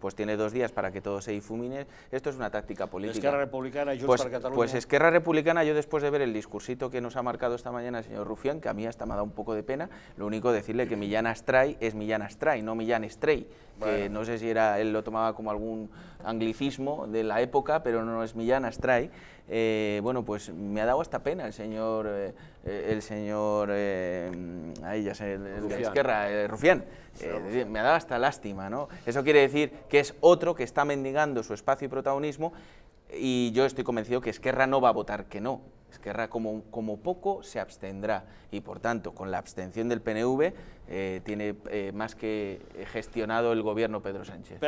pues tiene dos días para que todo se difumine. Esto es una táctica política. Esquerra Republicana y pues, para Cataluña. Pues Esquerra Republicana, yo después de ver el discursito que nos ha marcado esta mañana el señor Rufián, que a mí hasta me ha dado un poco de pena, lo único decirle que Millán Astray es Millán Astray, no Millán Estrey, no sé si era él lo tomaba como algún anglicismo de la época, pero no es Millán Astray. Eh, bueno, pues me ha dado hasta pena el señor, eh, eh, el señor ella el, Esquerra, eh, Rufián. me me dado hasta lástima, ¿no? Eso quiere decir que es otro que está mendigando su espacio y protagonismo y yo estoy convencido que Esquerra no va a votar que no. Esquerra como, como poco se abstendrá y por tanto con la abstención del PNV eh, tiene eh, más que gestionado el gobierno Pedro Sánchez.